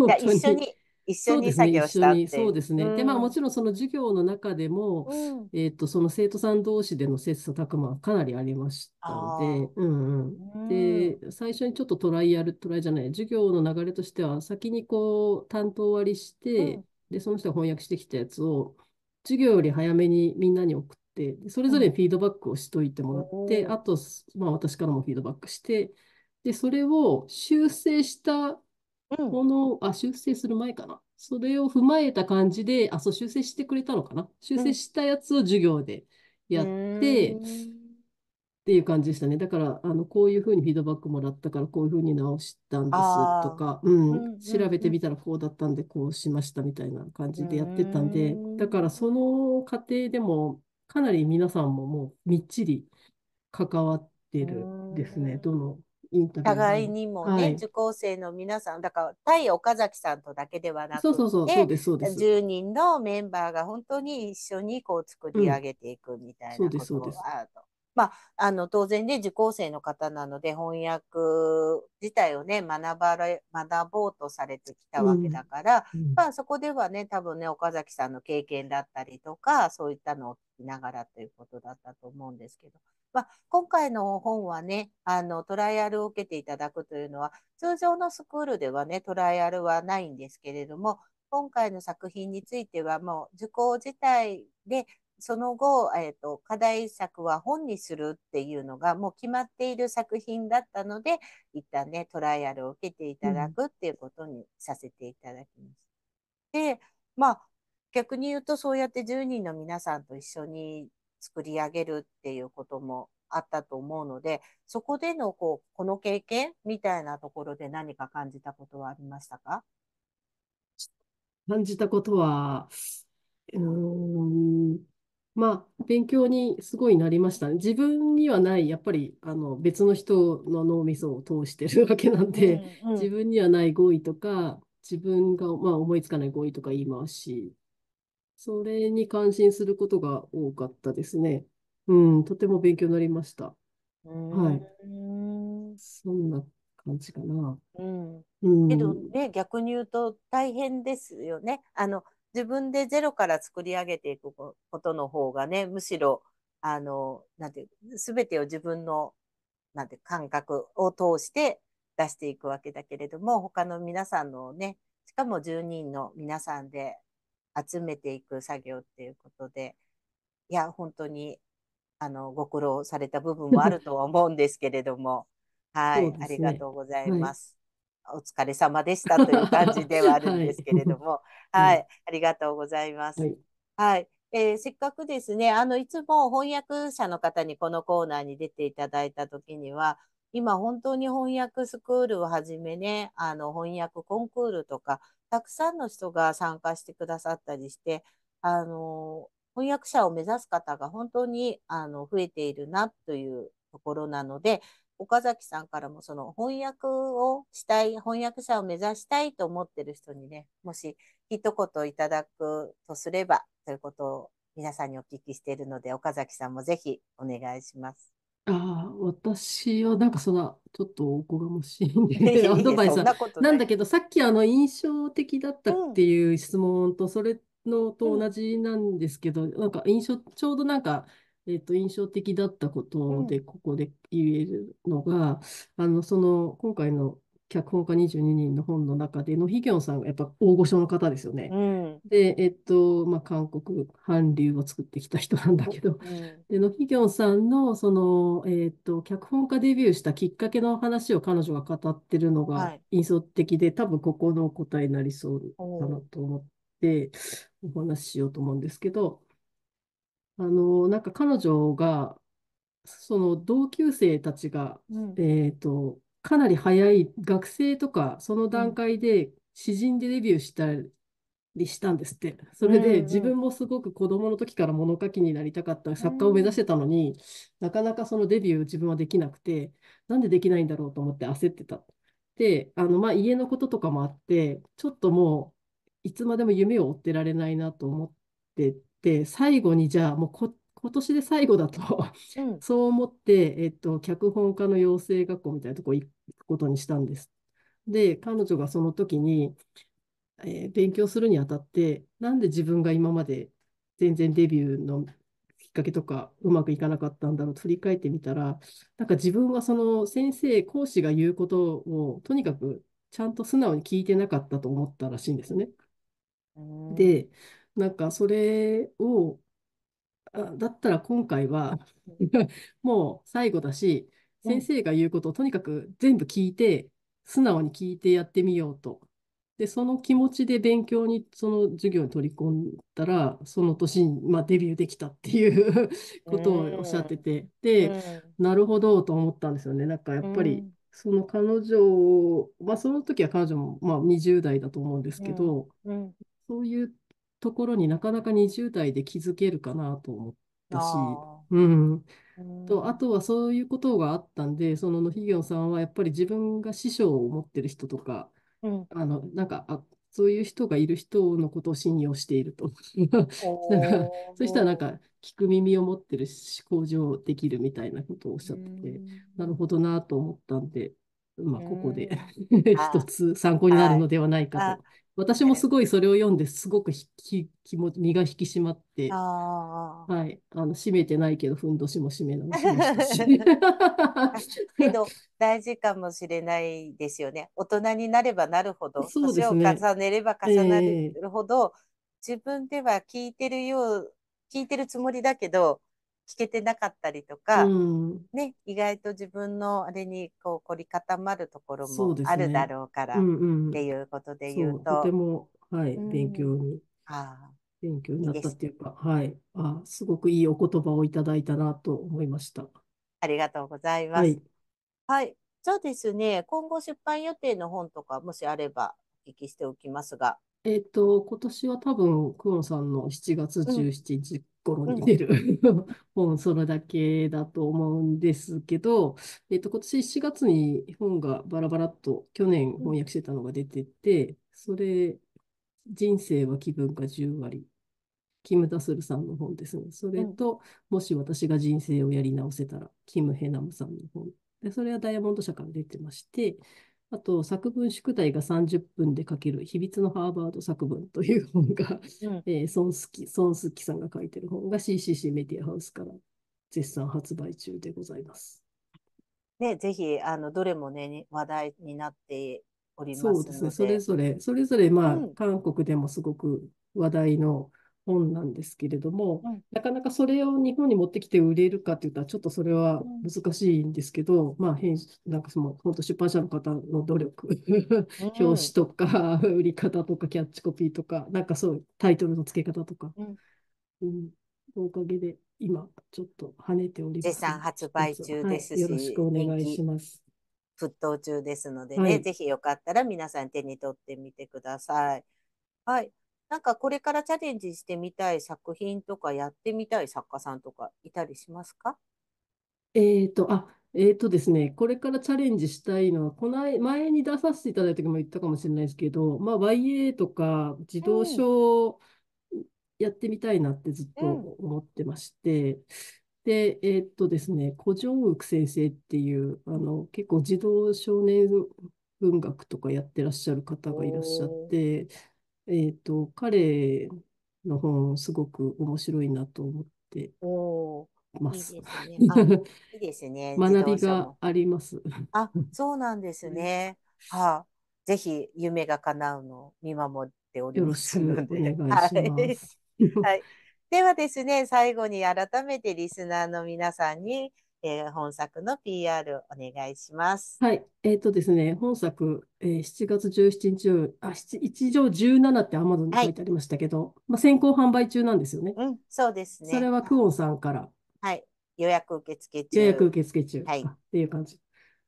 や、一緒に、一緒に作業したってそうですね。でで、まあもちろんその授業の中でも、うん、えっ、と、その生徒さん同士での切磋琢磨はかなりありましたので、うんうん。で、最初にちょっとトライアル、トライじゃない、授業の流れとしては、先にこう、担当割りして、うん、で、その人が翻訳してきたやつを、授業より早めにみんなに送って、それぞれフィードバックをしといてもらって、うん、あと、まあ私からもフィードバックして、で、それを修正したこの、あ、修正する前かな。それを踏まえた感じで、あ、そう、修正してくれたのかな。修正したやつを授業でやって、ん。っていう感じでしたね。だから、あの、こういうふうにフィードバックもらったから、こういうふうに直したんですとか、ううん、調べてみたらこうだったんで、こうしましたみたいな感じでやってたんで、だからその過程でも、かなり皆さんももうみっちり関わってるですね。どんのインタビュー互いにもね、はい、受講生の皆さんだから対岡崎さんとだけではなくて10人のメンバーが本当に一緒にこう作り上げていくみたいなことがあると。うんまあ、あの当然ね受講生の方なので翻訳自体をね学ばれ学ぼうとされてきたわけだから、うん、まあ、そこではね多分ね岡崎さんの経験だったりとかそういったのを聞きながらということだったと思うんですけどまあ、今回の本はね、あの、トライアルを受けていただくというのは、通常のスクールではね、トライアルはないんですけれども、今回の作品についてはもう受講自体で、その後、えーと、課題作は本にするっていうのがもう決まっている作品だったので、一旦ね、トライアルを受けていただくっていうことにさせていただきます。で、まあ、逆に言うとそうやって10人の皆さんと一緒に作り上げるっていうこともあったと思うので、そこでのこうこの経験みたいなところで何か感じたことはありましたか感じたことは、うん、まあ、勉強にすごいなりましたね。自分にはない、やっぱりあの別の人の脳みそを通してるわけなんで、うんうん、自分にはない語彙とか、自分が、まあ、思いつかない語彙とか言い回しそれに感心することが多かったですね。うん、とても勉強になりました。はい。そんな感じかな。うん。うん、けどね、逆に言うと大変ですよね。あの、自分でゼロから作り上げていくことの方がね、むしろ、あの、なんていう、すべてを自分の、なんて感覚を通して出していくわけだけれども、他の皆さんのね、しかも10人の皆さんで集めていく作業っていうことで、いや、本当に、あの、ご苦労された部分もあるとは思うんですけれども、はい、ね、ありがとうございます。はい、お疲れ様でしたという感じではあるんですけれども、はい、はい、ありがとうございます。はい、はいえー、せっかくですね、あの、いつも翻訳者の方にこのコーナーに出ていただいた時には、今本当に翻訳スクールをはじめね、あの、翻訳コンクールとか、たくさんの人が参加してくださったりして、あの、翻訳者を目指す方が本当にあの増えているなというところなので、岡崎さんからもその翻訳をしたい、翻訳者を目指したいと思ってる人にね、もし一言いただくとすればということを皆さんにお聞きしているので、岡崎さんもぜひお願いします。ああ、私はなんかそんな、ちょっとおこがましいんで、アドバイスそんは、なことななんい。だけど、さっきあの印象的だったうっん、ていう質問と、それのと同じなんですけど、なんか印象、ちょうどなんか、えっと、印象的だったことで、ここで言えるのが、あの、その、今回の脚本家22人の本の中で、のヒギョンさんはやっぱ大御所の方ですよね。うん、で、えっと、まあ、韓国、韓流を作ってきた人なんだけど、うん、で、のヒギョンさんの、その、えっと、脚本家デビューしたきっかけの話を彼女が語ってるのが印象的で、はい、多分ここの答えになりそうだなと思って、お話ししようと思うんですけど、あの、なんか彼女が、その同級生たちが、うん、えっと、かなり早い学生とか、その段階で詩人でデビューしたりしたんですって。それで自分もすごく子供の時から物書きになりたかった作家を目指してたのに、なかなかそのデビュー自分はできなくて、なんでできないんだろうと思って焦ってた。で、あの、まあ、家のこととかもあって、ちょっともういつまでも夢を追ってられないなと思ってて、最後にじゃあもうこっ今年で最後だと そう思って、えっと、脚本家の養成学校みたいなとこ行くことにしたんです。で、彼女がその時に、えー、勉強するにあたって、なんで自分が今まで全然デビューのきっかけとかうまくいかなかったんだろうと振り返ってみたら、なんか自分はその先生、講師が言うことをとにかくちゃんと素直に聞いてなかったと思ったらしいんですね。で、なんかそれをだったら今回は もう最後だし、先生が言うことをとにかく全部聞いて、素直に聞いてやってみようと。で、その気持ちで勉強に、その授業に取り込んだら、その年に、まあ、デビューできたっていう ことをおっしゃってて、で、なるほどと思ったんですよね。なんかやっぱり、その彼女を、まあその時は彼女も、まあ、20代だと思うんですけど、そういうところになかなか20代で気づけるかなと思ったし、うん、とあとはそういうことがあったんでそのノヒギョンさんはやっぱり自分が師匠を持ってる人とか、あのなんかあそういう人がいる人のことを信用していると。なんかそしたらなんか聞く耳を持ってるし向上できるみたいなことをおっしゃってて、なるほどなと思ったんで、まあ、ここで 一つ参考になるのではないかと。私もすごいそれを読んですごくひきも身が引き締まって、あはい、あの締めてないけどふんどしも締めのしましたし。けど大事かもしれないですよね。大人になればなるほど、そうです年を重ねれば重なるほど、自分では聞いてるよう聞いてるつもりだけど聞けてなかったりとか、うん、ね、意外と自分のあれにこう凝り固まるところもあるだろうから、ねうんうん、っていうことで言うと。とても、はい、勉強に。あ勉強になったっていうか、いいはい、あ、すごくいいお言葉をいただいたなと思いました。ありがとうございます。はい、はい、じゃあですね、今後出版予定の本とかもしあればお聞きしておきますが。えっ、ー、と、今年は多分、久野さんの7月17日頃に出る、本、それだけだと思うんですけど、えっと、今年4月に本がバラバラっと去年翻訳してたのが出てて、それ、人生は気分が10割。キム・ダスルさんの本ですね。それと、もし私が人生をやり直せたら、キム・ヘナムさんの本。でそれはダイヤモンド社から出てまして、あと、作文宿題が30分で書ける、秘密のハーバード作文という本が、うん、えー、ソンスキ、ソンスキさんが書いてる本が CCC メディアハウスから絶賛発売中でございます。ね、ぜひ、あの、どれもね、話題になっておりますそうですね、それぞれ、それぞれ、まあ、うん、韓国でもすごく話題の本なんですけれども、はい、なかなかそれを日本に持ってきて売れるかっていうと、ちょっとそれは難しいんですけど、うん、まあ、編集、なんかその、本当出版社の方の努力、表紙とか、売り方とか、キャッチコピーとか、なんかそう、タイトルの付け方とか、うん、うん、おかげで今、ちょっと跳ねております。絶賛発売中ですし、はい、よろしくお願いします。沸騰中ですのでね、はい、ぜひよかったら皆さん手に取ってみてください。はい。なんかこれからチャレンジしてみたい作品とかやってみたい作家さんとかいたりしますかえっと、あ、えっとですね、これからチャレンジしたいのは、この間前に出させていただいた時も言ったかもしれないですけど、まあ、YA とか児童うをやってみたいなってずっと思ってまして、で、えっとですね、古城福先生っていう、あの、結構児童少年文学とかやってらっしゃる方がいらっしゃっおーて、えっと、彼の本、すごく面白いなと思っておまいいす。ですね。あ、いいですね。自 学び車がも。あります。あ、そうなんですはいね。はあ、ぜひ夢が叶うのを見守っておりよまろしすくのおで。願いはします。はい。ではですね、最後に改めてリスナーの皆さんにえー、本作の PR お願いします。はい、えっ、ー、とですね、本作、えー、7月17日よあ、一条17ってアマゾンに書いてありましたけど、はい、まあ、先行販売中なんですよね。うん、そうですね。それはクオンさんから。はい、予約受付中。予約受付中。はい。っていう感じ。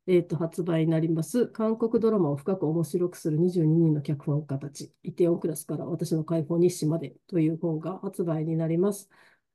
えっ、ー、と、発売になります。韓国ドラマを深く面白くする22人の脚本家たち、イテオンクラスから私の解放日誌までという本が発売になります。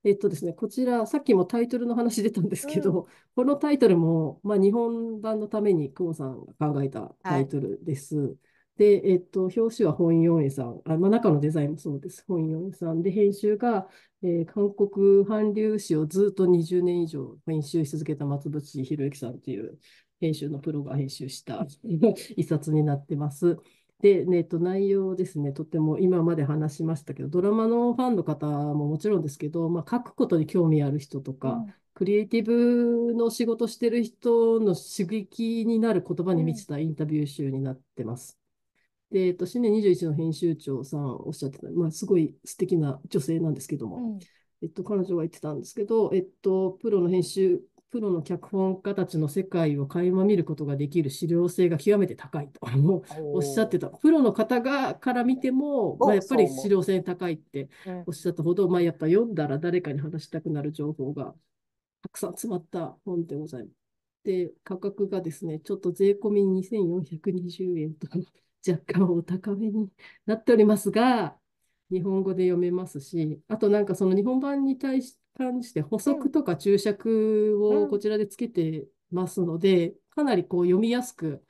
えっとですね、こちら、さっきもタイトルの話出たんですけど、このタイトルも、まあ、日本版のために久保さんが考えたタイトルです。で、えっと、表紙は本庸栄さん、あ、まあ、中のデザインもそうです、本庸栄さんで、編集が、えー韓国韓流史をずっと20年以上編集し続けた松渕博之さんという編集のプロが編集した 一冊になってます。で、と、内容ですね、とても今まで話しましたけど、ドラマのファンの方ももちろんですけど、まあ、書くことに興味ある人とか、うん、クリエイティブの仕事してる人の刺激になる言葉に満ちたインタビュー集になってます。うん、で、えっと、新年21の編集長さんおっしゃってた、まあ、すごい素敵な女性なんですけども、うん、えっと、彼女が言ってたんですけど、えっと、プロの編集プロの脚本家たちの世界を垣間見ることができる資料性が極めて高いと おっしゃってた。プロの方がから見ても、まあ、やっぱり資料性高いっておっしゃったほど、まあ、やっぱ読んだら誰かに話したくなる情報がたくさん詰まった本でございます。で、価格がですね、ちょっと税込み2420円と 若干お高めになっておりますが、日本語で読めますし、あとなんかその日本版に対し関して補足とか注釈をこちらでつけてますので、かなりこう読みやすく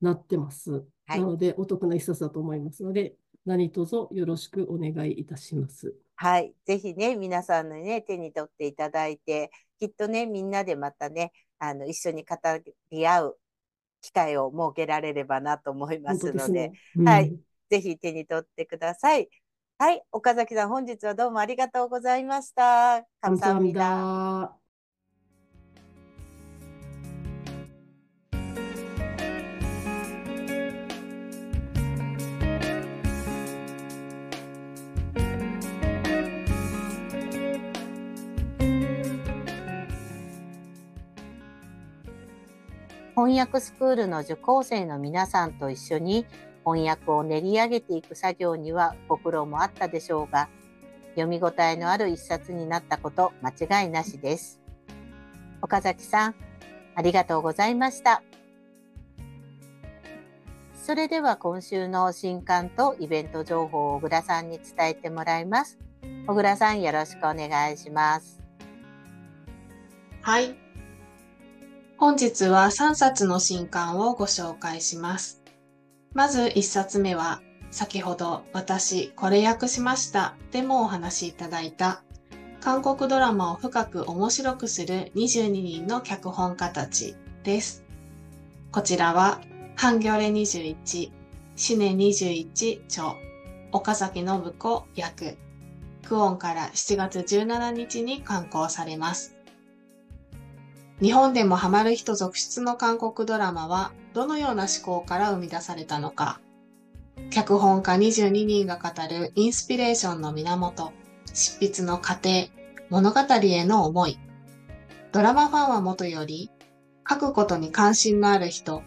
なってます。なので、お得な一冊だと思いますので、何卒よろしくお願いいたします。はい、ぜひね、皆さんのね、手に取っていただいて、きっとね、みんなでまたね、あの一緒に語り合う機会を設けられればなと思いますので、でうはい、ぜひ手に取ってください。はい、岡崎さん、本日はどうもありがとうございました。감사합니翻訳スクールの受講生の皆さんと一緒に翻訳を練り上げていく作業にはご苦労もあったでしょうが、読み応えのある一冊になったこと間違いなしです。岡崎さん、ありがとうございました。それでは今週の新刊とイベント情報を小倉さんに伝えてもらいます。小倉さんよろしくお願いします。はい。本日は3冊の新刊をご紹介します。まず一冊目は、先ほど私これ訳しましたでもお話しいただいた、韓国ドラマを深く面白くする22人の脚本家たちです。こちらは、ハンギョレ21、シネ21著、岡崎信子役、クオンから7月17日に刊行されます。日本でもハマる人続出の韓国ドラマはどのような思考から生み出されたのか脚本家22人が語るインスピレーションの源執筆の過程物語への思いドラマファンはもとより書くことに関心のある人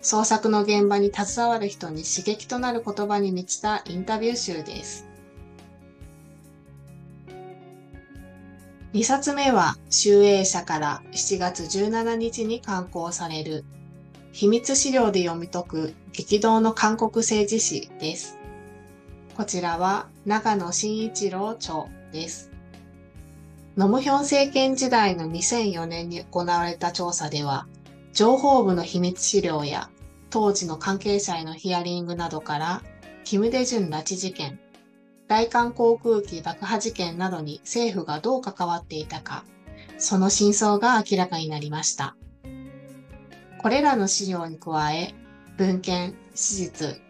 創作の現場に携わる人に刺激となる言葉に満ちたインタビュー集です。2冊目は、集英社から7月17日に刊行される、秘密資料で読み解く激動の韓国政治史です。こちらは、長野慎一郎著です。ノムヒョン政権時代の2004年に行われた調査では、情報部の秘密資料や当時の関係者へのヒアリングなどから、キム・デジュン拉致事件、大韓航空機爆破事件などに政府がどう関わっていたか、その真相が明らかになりました。これらの資料に加え、文献、史実、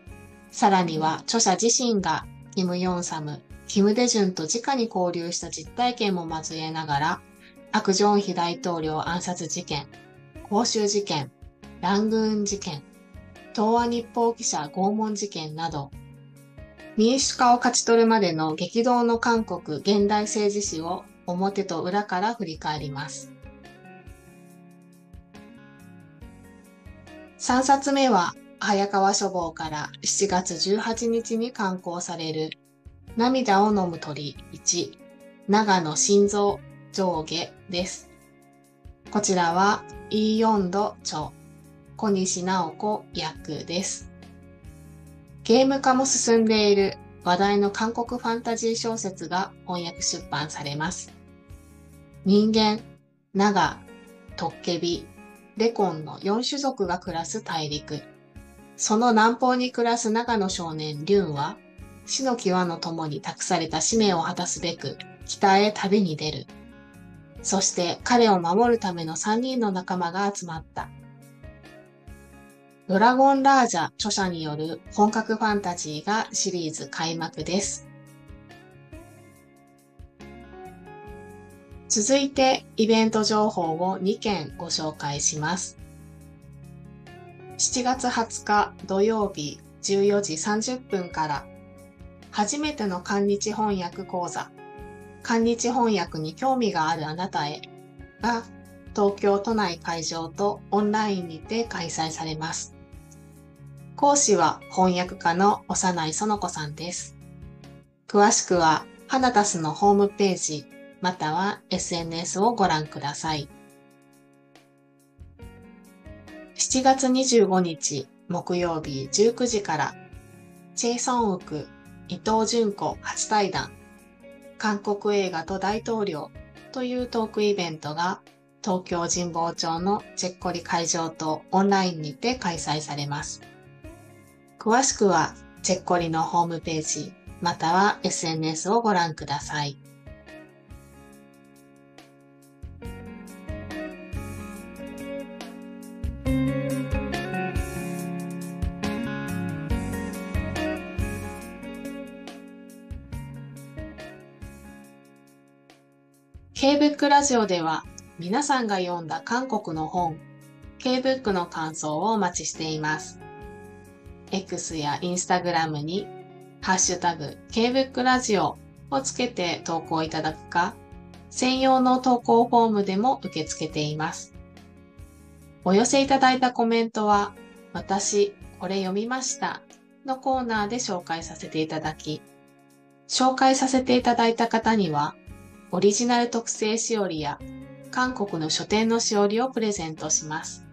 さらには著者自身がキム・ヨンサム、キム・デジュンと直に交流した実体験も交えながら、アク・ジョンヒ大統領暗殺事件、公衆事件、ラングーン事件、東亜日報記者拷問事件など、民主化を勝ち取るまでの激動の韓国現代政治史を表と裏から振り返ります。3冊目は早川書房から7月18日に刊行される涙を飲む鳥1長野心臓上下です。こちらはイ・ヨンド・チョ小西直子役です。ゲーム化も進んでいる話題の韓国ファンタジー小説が翻訳出版されます。人間、ナガ、トッケビ、レコンの4種族が暮らす大陸。その南方に暮らす長野少年リュウは、死の際の共に託された使命を果たすべく、北へ旅に出る。そして彼を守るための3人の仲間が集まった。ドラゴンラージャ著者による本格ファンタジーがシリーズ開幕です。続いてイベント情報を2件ご紹介します。7月20日土曜日14時30分から初めての韓日翻訳講座、韓日翻訳に興味があるあなたへが東京都内会場とオンラインにて開催されます。講師は翻訳家の幼い園子さんです。詳しくはハナタスのホームページまたは SNS をご覧ください。7月25日木曜日19時からチェイソンウク伊藤淳子初対談韓国映画と大統領というトークイベントが東京神保町のチェッコリ会場とオンラインにて開催されます。詳しくはチェッコリのホームページ、または SNS をご覧ください。k ブックラジオでは皆さんが読んだ韓国の本、K-BOOK の感想をお待ちしています。X や Instagram に、ハッシュタグ K-BOOK ラジオをつけて投稿いただくか、専用の投稿フォームでも受け付けています。お寄せいただいたコメントは、私、これ読みましたのコーナーで紹介させていただき、紹介させていただいた方には、オリジナル特製しおりや韓国の書店のしおりをプレゼントします。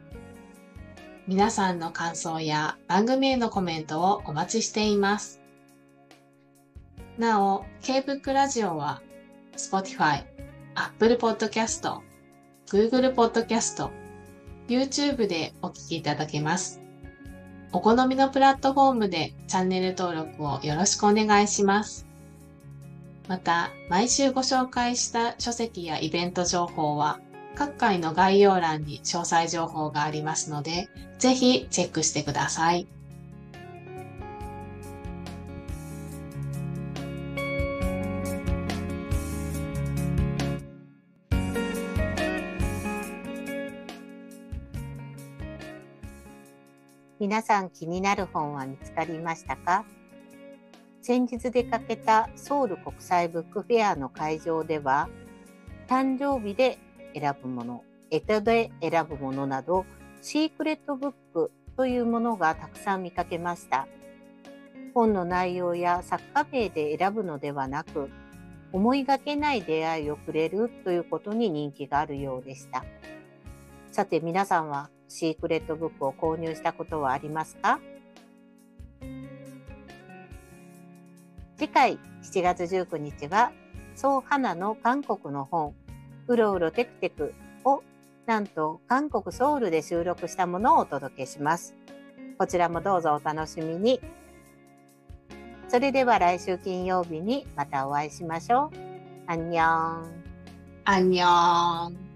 皆さんの感想や番組へのコメントをお待ちしています。なお、K-BOOK ラジオは Spotify、Apple Podcast、Google Podcast、YouTube でお聴きいただけます。お好みのプラットフォームでチャンネル登録をよろしくお願いします。また、毎週ご紹介した書籍やイベント情報は、各回の概要欄に詳細情報がありますので、ぜひチェックしてください。皆さん気になる本は見つかりましたか先日出かけたソウル国際ブックフェアの会場では誕生日で選ぶもの、江戸で選ぶものなどシークレットブックというものがたくさん見かけました。本の内容や作家名で選ぶのではなく思いがけない出会いをくれるということに人気があるようでした。さて皆さんはシークレットブックを購入したことはありますか次回7月19日は、そう花の韓国の本、うろうろテクテクを、なんと韓国ソウルで収録したものをお届けします。こちらもどうぞお楽しみに。それでは来週金曜日にまたお会いしましょう。アンニョン。アンニョン。